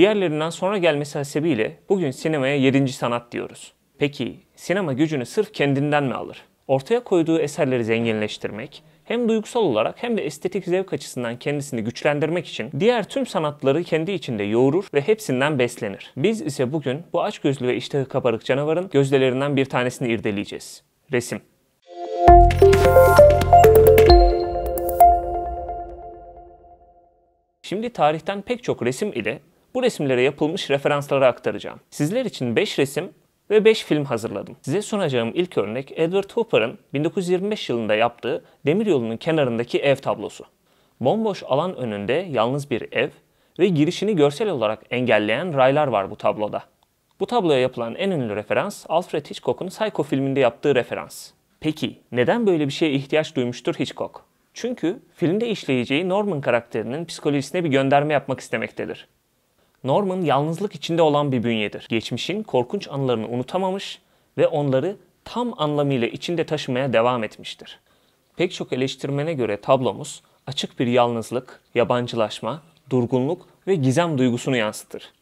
Diğerlerinden sonra gelmesi hasebiyle bugün sinemaya yedinci sanat diyoruz. Peki sinema gücünü sırf kendinden mi alır? Ortaya koyduğu eserleri zenginleştirmek, hem duygusal olarak hem de estetik zevk açısından kendisini güçlendirmek için diğer tüm sanatları kendi içinde yoğurur ve hepsinden beslenir. Biz ise bugün bu açgözlü ve iştahı kabarık canavarın gözdelerinden bir tanesini irdeleyeceğiz. Resim. Şimdi tarihten pek çok resim ile bu resimlere yapılmış referansları aktaracağım. Sizler için 5 resim ve 5 film hazırladım. Size sunacağım ilk örnek Edward Hopper'ın 1925 yılında yaptığı demiryolunun kenarındaki ev tablosu. Bomboş alan önünde yalnız bir ev ve girişini görsel olarak engelleyen raylar var bu tabloda. Bu tabloya yapılan en ünlü referans Alfred Hitchcock'un Psycho filminde yaptığı referans. Peki neden böyle bir şeye ihtiyaç duymuştur Hitchcock? Çünkü filmde işleyeceği Norman karakterinin psikolojisine bir gönderme yapmak istemektedir. Norman yalnızlık içinde olan bir bünyedir. Geçmişin korkunç anılarını unutamamış ve onları tam anlamıyla içinde taşımaya devam etmiştir. Pek çok eleştirmene göre tablomuz açık bir yalnızlık, yabancılaşma, durgunluk ve gizem duygusunu yansıtır.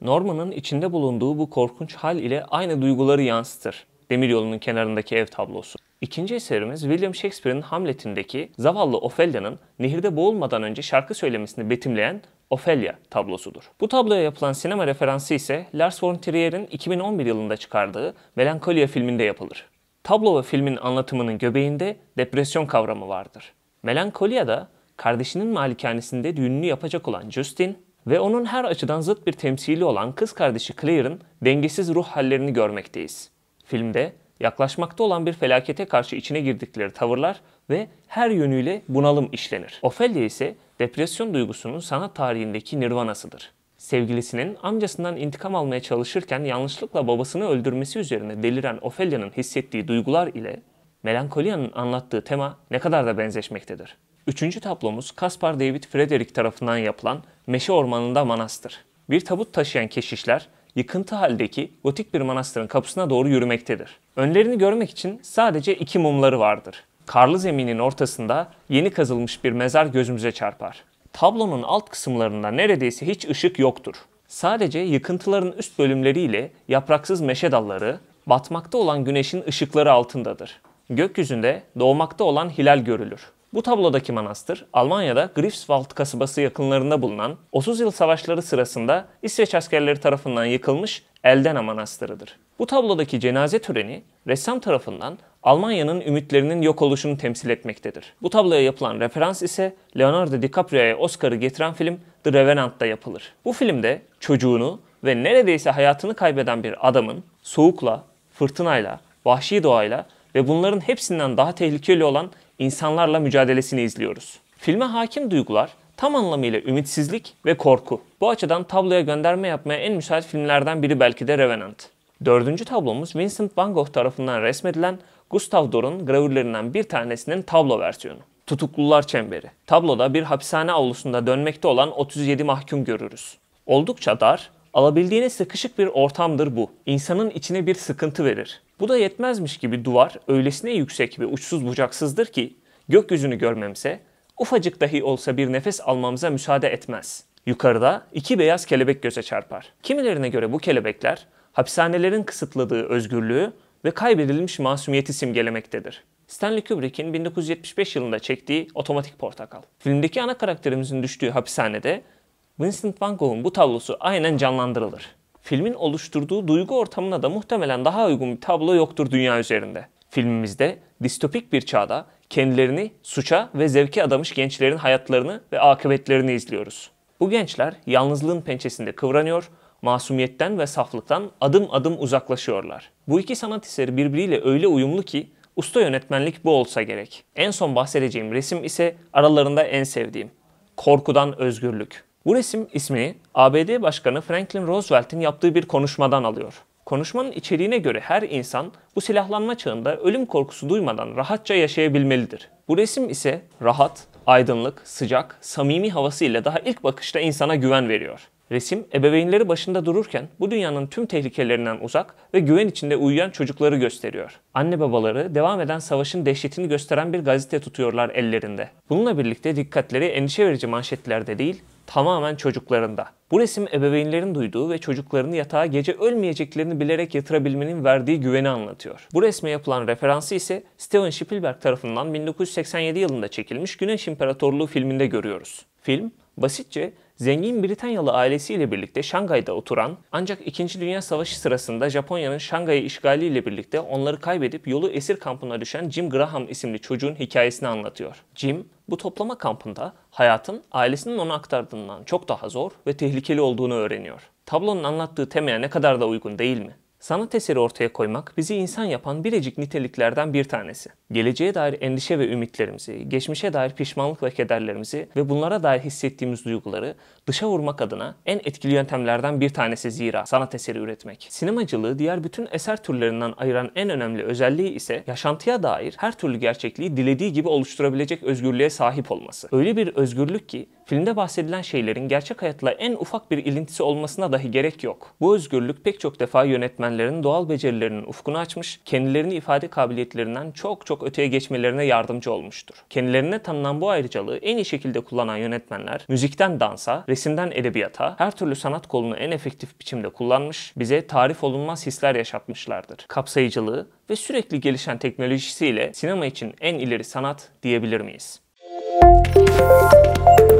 Norman'ın içinde bulunduğu bu korkunç hal ile aynı duyguları yansıtır. Demiryolunun kenarındaki ev tablosu. İkinci eserimiz William Shakespeare'in Hamlet'indeki zavallı Ophelia'nın nehirde boğulmadan önce şarkı söylemesini betimleyen Ophelia tablosudur. Bu tabloya yapılan sinema referansı ise Lars von Trier'in 2011 yılında çıkardığı Melankolia filminde yapılır. Tablo ve filmin anlatımının göbeğinde depresyon kavramı vardır. Melankolia'da kardeşinin malikanesinde düğününü yapacak olan Justin ve onun her açıdan zıt bir temsili olan kız kardeşi Claire'ın dengesiz ruh hallerini görmekteyiz. Filmde yaklaşmakta olan bir felakete karşı içine girdikleri tavırlar ve her yönüyle bunalım işlenir. Ophelia ise depresyon duygusunun sanat tarihindeki nirvanasıdır. Sevgilisinin amcasından intikam almaya çalışırken yanlışlıkla babasını öldürmesi üzerine deliren Ophelia'nın hissettiği duygular ile Melankolia'nın anlattığı tema ne kadar da benzeşmektedir. Üçüncü tablomuz Kaspar David Frederick tarafından yapılan Meşe Ormanında Manastır. Bir tabut taşıyan keşişler yıkıntı haldeki gotik bir manastırın kapısına doğru yürümektedir. Önlerini görmek için sadece iki mumları vardır. Karlı zeminin ortasında yeni kazılmış bir mezar gözümüze çarpar. Tablonun alt kısımlarında neredeyse hiç ışık yoktur. Sadece yıkıntıların üst bölümleriyle yapraksız meşe dalları batmakta olan güneşin ışıkları altındadır. Gökyüzünde doğmakta olan hilal görülür. Bu tablodaki manastır Almanya'da Greifswald kasabası yakınlarında bulunan 30 yıl savaşları sırasında İsveç askerleri tarafından yıkılmış Eldena Manastırı'dır. Bu tablodaki cenaze töreni ressam tarafından Almanya'nın ümitlerinin yok oluşunu temsil etmektedir. Bu tabloya yapılan referans ise Leonardo DiCaprio'ya Oscar'ı getiren film The Revenant'ta yapılır. Bu filmde çocuğunu ve neredeyse hayatını kaybeden bir adamın soğukla, fırtınayla, vahşi doğayla ve bunların hepsinden daha tehlikeli olan insanlarla mücadelesini izliyoruz. Filme hakim duygular tam anlamıyla ümitsizlik ve korku. Bu açıdan tabloya gönderme yapmaya en müsait filmlerden biri belki de Revenant. Dördüncü tablomuz Vincent van Gogh tarafından resmedilen Gustav Dor'un gravürlerinden bir tanesinin tablo versiyonu. Tutuklular Çemberi. Tabloda bir hapishane avlusunda dönmekte olan 37 mahkum görürüz. Oldukça dar, alabildiğine sıkışık bir ortamdır bu. İnsanın içine bir sıkıntı verir. Bu da yetmezmiş gibi duvar öylesine yüksek ve uçsuz bucaksızdır ki gökyüzünü görmemse ufacık dahi olsa bir nefes almamıza müsaade etmez. Yukarıda iki beyaz kelebek göze çarpar. Kimilerine göre bu kelebekler hapishanelerin kısıtladığı özgürlüğü ve kaybedilmiş masumiyeti simgelemektedir. Stanley Kubrick'in 1975 yılında çektiği Otomatik Portakal. Filmdeki ana karakterimizin düştüğü hapishanede Vincent van Gogh'un bu tablosu aynen canlandırılır filmin oluşturduğu duygu ortamına da muhtemelen daha uygun bir tablo yoktur dünya üzerinde. Filmimizde distopik bir çağda kendilerini suça ve zevke adamış gençlerin hayatlarını ve akıbetlerini izliyoruz. Bu gençler yalnızlığın pençesinde kıvranıyor, masumiyetten ve saflıktan adım adım uzaklaşıyorlar. Bu iki sanat eseri birbiriyle öyle uyumlu ki usta yönetmenlik bu olsa gerek. En son bahsedeceğim resim ise aralarında en sevdiğim. Korkudan Özgürlük. Bu resim ismini ABD Başkanı Franklin Roosevelt'in yaptığı bir konuşmadan alıyor. Konuşmanın içeriğine göre her insan bu silahlanma çağında ölüm korkusu duymadan rahatça yaşayabilmelidir. Bu resim ise rahat, aydınlık, sıcak, samimi havasıyla daha ilk bakışta insana güven veriyor. Resim ebeveynleri başında dururken bu dünyanın tüm tehlikelerinden uzak ve güven içinde uyuyan çocukları gösteriyor. Anne babaları devam eden savaşın dehşetini gösteren bir gazete tutuyorlar ellerinde. Bununla birlikte dikkatleri endişe verici manşetlerde değil, tamamen çocuklarında. Bu resim ebeveynlerin duyduğu ve çocuklarını yatağa gece ölmeyeceklerini bilerek yatırabilmenin verdiği güveni anlatıyor. Bu resme yapılan referansı ise Steven Spielberg tarafından 1987 yılında çekilmiş Güneş İmparatorluğu filminde görüyoruz. Film, Basitçe zengin Britanyalı ailesiyle birlikte Şangay'da oturan ancak 2. Dünya Savaşı sırasında Japonya'nın Şangay'ı işgaliyle birlikte onları kaybedip yolu esir kampına düşen Jim Graham isimli çocuğun hikayesini anlatıyor. Jim bu toplama kampında hayatın ailesinin ona aktardığından çok daha zor ve tehlikeli olduğunu öğreniyor. Tablonun anlattığı temaya ne kadar da uygun değil mi? sanat eseri ortaya koymak bizi insan yapan biricik niteliklerden bir tanesi. Geleceğe dair endişe ve ümitlerimizi, geçmişe dair pişmanlık ve kederlerimizi ve bunlara dair hissettiğimiz duyguları dışa vurmak adına en etkili yöntemlerden bir tanesi zira sanat eseri üretmek. Sinemacılığı diğer bütün eser türlerinden ayıran en önemli özelliği ise yaşantıya dair her türlü gerçekliği dilediği gibi oluşturabilecek özgürlüğe sahip olması. Öyle bir özgürlük ki Filmde bahsedilen şeylerin gerçek hayatla en ufak bir ilintisi olmasına dahi gerek yok. Bu özgürlük pek çok defa yönetmenlerin doğal becerilerinin ufkunu açmış, kendilerini ifade kabiliyetlerinden çok çok öteye geçmelerine yardımcı olmuştur. Kendilerine tanınan bu ayrıcalığı en iyi şekilde kullanan yönetmenler müzikten dansa, resimden edebiyata, her türlü sanat kolunu en efektif biçimde kullanmış, bize tarif olunmaz hisler yaşatmışlardır. Kapsayıcılığı ve sürekli gelişen teknolojisiyle sinema için en ileri sanat diyebilir miyiz? Müzik